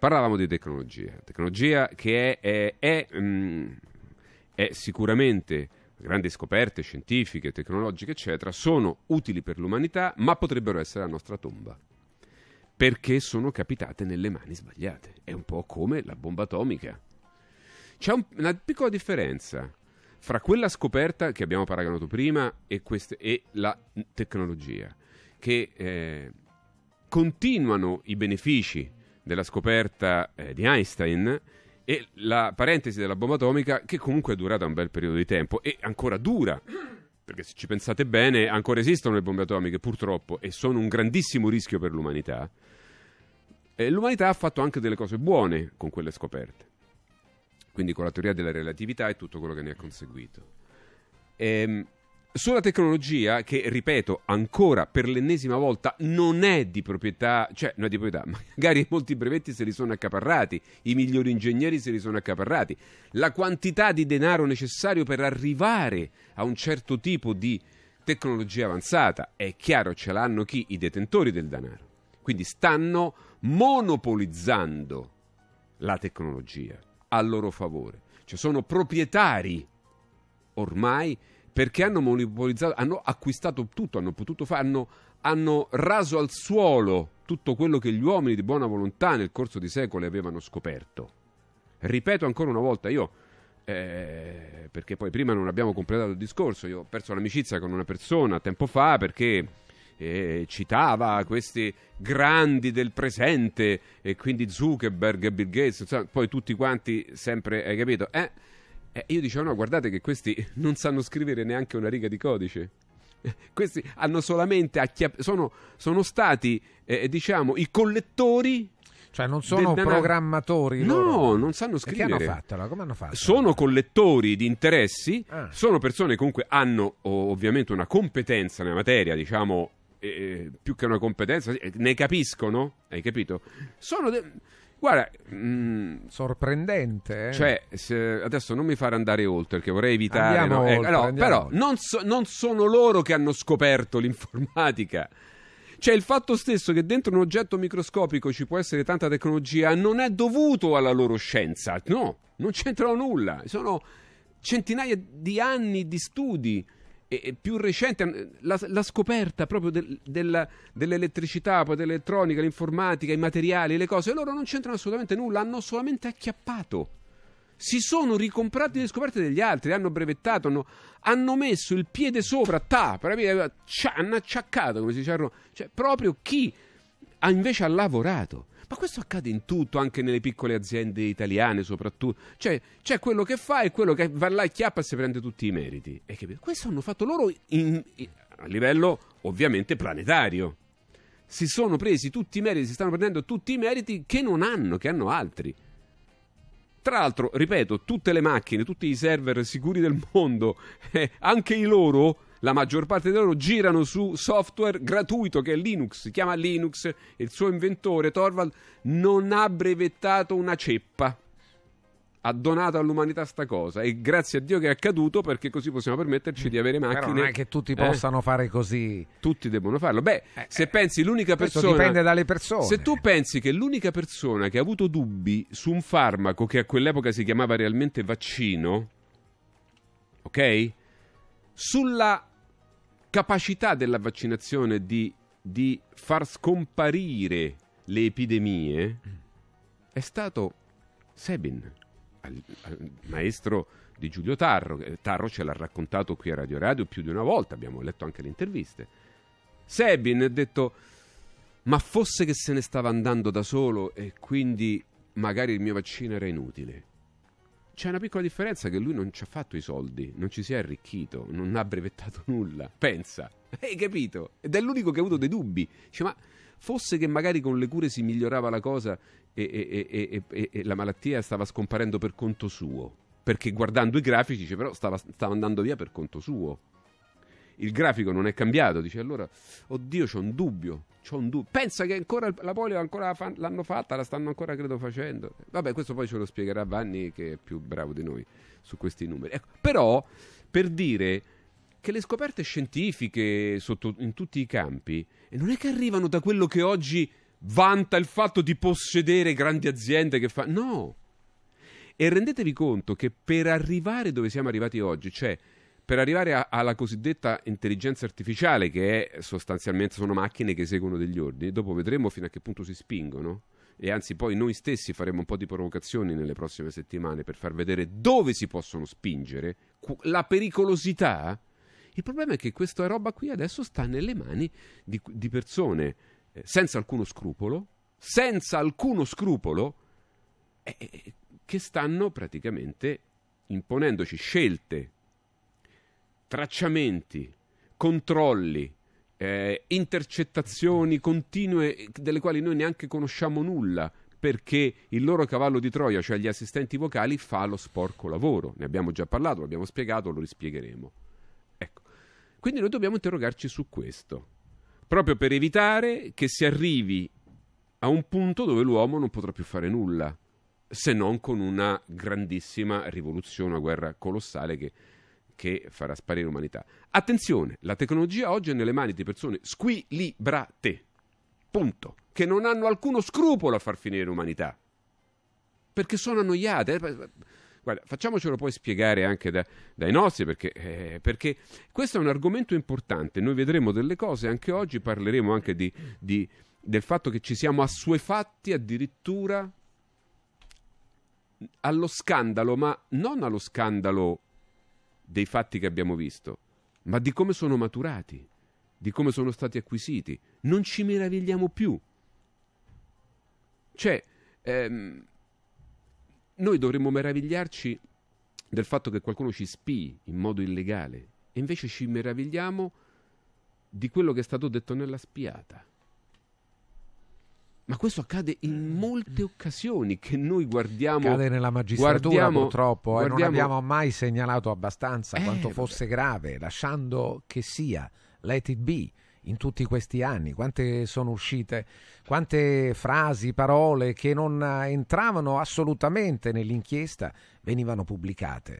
Parlavamo di tecnologia, tecnologia che è, è, è, mh, mm, è sicuramente grandi scoperte scientifiche, tecnologiche, eccetera, sono utili per l'umanità, ma potrebbero essere la nostra tomba. Perché sono capitate nelle mani sbagliate. È un po' come la bomba atomica. C'è un, una piccola differenza fra quella scoperta che abbiamo paragonato prima e, queste, e la tecnologia, che eh, continuano i benefici della scoperta eh, di Einstein e la parentesi della bomba atomica che comunque è durata un bel periodo di tempo e ancora dura. Perché se ci pensate bene, ancora esistono le bombe atomiche, purtroppo, e sono un grandissimo rischio per l'umanità. E l'umanità ha fatto anche delle cose buone con quelle scoperte. Quindi con la teoria della relatività e tutto quello che ne ha conseguito. Ehm sulla tecnologia che, ripeto, ancora per l'ennesima volta non è di proprietà, cioè non è di proprietà, magari molti brevetti se li sono accaparrati, i migliori ingegneri se li sono accaparrati, la quantità di denaro necessario per arrivare a un certo tipo di tecnologia avanzata, è chiaro ce l'hanno chi? I detentori del denaro. Quindi stanno monopolizzando la tecnologia a loro favore, cioè sono proprietari ormai perché hanno monopolizzato, hanno acquistato tutto, hanno potuto fare, hanno, hanno raso al suolo tutto quello che gli uomini di buona volontà nel corso di secoli avevano scoperto. Ripeto ancora una volta, io eh, perché poi prima non abbiamo completato il discorso. Io ho perso l'amicizia con una persona tempo fa perché eh, citava questi grandi del presente, e quindi Zuckerberg, e Bill Gates, insomma, poi tutti quanti sempre, hai capito? Eh, e eh, io dicevo, no, guardate che questi non sanno scrivere neanche una riga di codice. Questi hanno solamente acchiapp- sono, sono, stati, eh, eh, diciamo, i collettori cioè non sono del... programmatori no, loro. non sanno scrivere. che hanno fatto? Come hanno fatto? Sono collettori di interessi, ah. sono persone che comunque hanno ovviamente una competenza nella materia, diciamo, eh, eh più che una competenza, ne capiscono, hai capito? Sono de- Guarda, mh, mm, sorprendente. Eh? Cioè, se, adesso non mi fare andare oltre perché vorrei evitare. No? Eh, oltre, eh, no, però non, so, non sono loro che hanno scoperto l'informatica. Cioè il fatto stesso che dentro un oggetto microscopico ci può essere tanta tecnologia non è dovuto alla loro scienza, no, non c'entrano nulla, sono centinaia di anni di studi e più recente mm, la, la scoperta proprio del, della, dell'elettricità, poi dell'elettronica, l'informatica, i materiali, le cose, loro non c'entrano assolutamente nulla, hanno solamente acchiappato. Si sono ricomprati le scoperte degli altri, hanno brevettato, hanno, hanno messo il piede sopra, ta, eh, hanno acciaccato, come si dice, cioè, proprio chi ha invece ha lavorato. Ma questo accade in tutto, anche nelle piccole aziende italiane soprattutto. Cioè, c'è quello che fa e quello che va là e chiappa e si prende tutti i meriti. E capito? Questo hanno fatto loro in, in, a livello ovviamente planetario. Si sono presi tutti i meriti, si stanno prendendo tutti i meriti che non hanno, che hanno altri. Tra l'altro, ripeto, tutte le macchine, tutti i server sicuri del mondo, eh, anche i loro la maggior parte di loro girano su software gratuito che è Linux, si chiama Linux il suo inventore Torvald non ha brevettato una ceppa. Ha donato all'umanità sta cosa e grazie a Dio che è accaduto perché così possiamo permetterci di avere macchine. Però non è che tutti eh? possano eh? fare così. Tutti devono farlo. Beh, eh, se eh, pensi l'unica persona. Questo dipende dalle persone. Se tu pensi che l'unica persona che ha avuto dubbi su un farmaco che a quell'epoca si chiamava realmente vaccino, ok? Sulla capacità della vaccinazione di, di far scomparire le epidemie è stato Sebin, al, al maestro di Giulio Tarro. Tarro ce l'ha raccontato qui a Radio Radio più di una volta, abbiamo letto anche le interviste. Sebin ha detto, ma fosse che se ne stava andando da solo e quindi magari il mio vaccino era inutile. C'è una piccola differenza che lui non ci ha fatto i soldi, non ci si è arricchito, non ha brevettato nulla. Pensa, hai capito? Ed è l'unico che ha avuto dei dubbi. Dice, ma fosse che magari con le cure si migliorava la cosa e, e, e, e la malattia stava scomparendo per conto suo. Perché guardando i grafici, dice, però stava, stava andando via per conto suo il grafico non è cambiato. Dice allora, oddio, c'ho un dubbio. C'ho un dubbio. Pensa che ancora la polio ancora l'hanno fatta, la stanno ancora credo facendo. Vabbè, questo poi ce lo spiegherà Vanni che è più bravo di noi su questi numeri. Ecco, però per dire che le scoperte scientifiche sotto, in tutti i campi non è che arrivano da quello che oggi vanta il fatto di possedere grandi aziende che fa... No! E rendetevi conto che per arrivare dove siamo arrivati oggi, cioè per arrivare a, alla cosiddetta intelligenza artificiale, che è sostanzialmente sono macchine che seguono degli ordini, dopo vedremo fino a che punto si spingono. E anzi, poi noi stessi faremo un po' di provocazioni nelle prossime settimane per far vedere dove si possono spingere, la pericolosità. Il problema è che questa roba qui adesso sta nelle mani di, di persone eh, senza alcuno scrupolo, senza alcuno scrupolo, eh, eh che stanno praticamente imponendoci scelte tracciamenti, controlli, eh, intercettazioni continue delle quali noi neanche conosciamo nulla perché il loro cavallo di Troia, cioè gli assistenti vocali, fa lo sporco lavoro. Ne abbiamo già parlato, l'abbiamo spiegato, lo rispiegheremo. Ecco. Quindi noi dobbiamo interrogarci su questo, proprio per evitare che si arrivi a un punto dove l'uomo non potrà più fare nulla, se non con una grandissima rivoluzione, una guerra colossale che che farà sparire l'umanità. Attenzione, la tecnologia oggi è nelle mani di persone squilibrate, punto, che non hanno alcuno scrupolo a far finire l'umanità, perché sono annoiate. Eh, guarda, facciamocelo poi spiegare anche da, dai nostri, perché, eh, perché, questo è un argomento importante. Noi vedremo delle cose, anche oggi parleremo anche di, di, del fatto che ci siamo assuefatti addirittura allo scandalo, ma non allo scandalo dei fatti che abbiamo visto, ma di come sono maturati, di come sono stati acquisiti. Non ci meravigliamo più. Cioè, ehm, noi dovremmo meravigliarci del fatto che qualcuno ci spii in modo illegale e invece ci meravigliamo di quello che è stato detto nella spiata. Ma questo accade in eh. molte occasioni che noi guardiamo... Accade nella magistratura guardiamo, purtroppo eh, guardiamo, e non abbiamo mai segnalato abbastanza eh, quanto fosse vabbè. grave, lasciando che sia, let it be in tutti questi anni, quante sono uscite, quante frasi, parole che non eh, entravano assolutamente nell'inchiesta venivano pubblicate.